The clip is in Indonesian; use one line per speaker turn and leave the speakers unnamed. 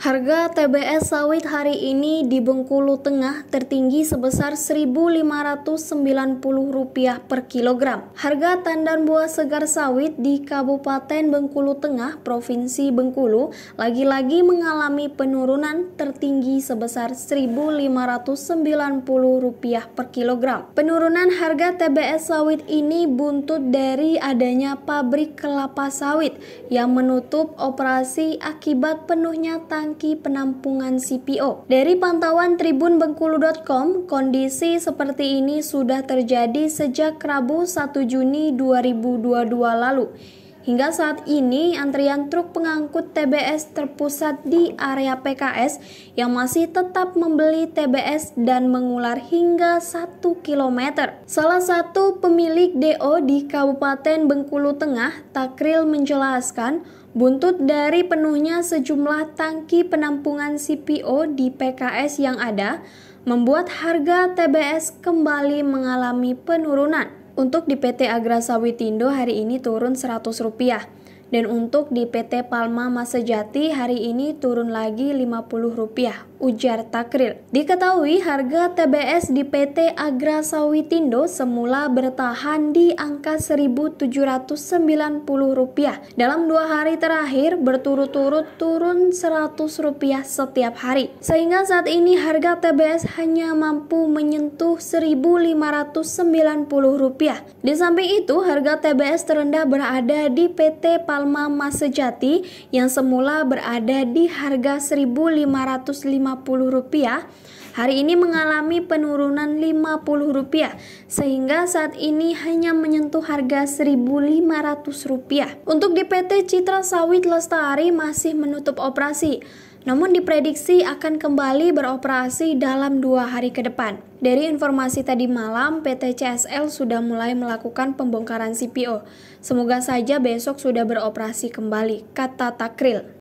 Harga TBS sawit hari ini di Bengkulu Tengah tertinggi sebesar Rp1.590 per kilogram. Harga tandan buah segar sawit di Kabupaten Bengkulu Tengah, Provinsi Bengkulu, lagi-lagi mengalami penurunan tertinggi sebesar Rp1.590 per kilogram. Penurunan harga TBS sawit ini buntut dari adanya pabrik kelapa sawit yang menutup operasi akibat penuhnya tangan tangki penampungan CPO. Dari pantauan Tribun Bengkulu.com, kondisi seperti ini sudah terjadi sejak Rabu 1 Juni 2022 lalu Hingga saat ini, antrian truk pengangkut TBS terpusat di area PKS yang masih tetap membeli TBS dan mengular hingga 1 km. Salah satu pemilik DO di Kabupaten Bengkulu Tengah, Takril menjelaskan, buntut dari penuhnya sejumlah tangki penampungan CPO di PKS yang ada, membuat harga TBS kembali mengalami penurunan. Untuk di PT Agra Sawitindo hari ini turun Rp100. Dan untuk di PT Palma Masejati hari ini turun lagi Rp50, ujar Takril. Diketahui harga TBS di PT Agra Sawitindo semula bertahan di angka Rp1.790. Dalam dua hari terakhir berturut-turut turun Rp100 setiap hari. Sehingga saat ini harga TBS hanya mampu menyentuh Rp1.590. Di samping itu harga TBS terendah berada di PT Palma Palma Mas Sejati yang semula berada di harga Rp1.550 hari ini mengalami penurunan Rp50 sehingga saat ini hanya menyentuh harga Rp1.500. Untuk di PT Citra Sawit Lestari masih menutup operasi namun diprediksi akan kembali beroperasi dalam dua hari ke depan. Dari informasi tadi malam, PT CSL sudah mulai melakukan pembongkaran CPO. Semoga saja besok sudah beroperasi kembali, kata Takril.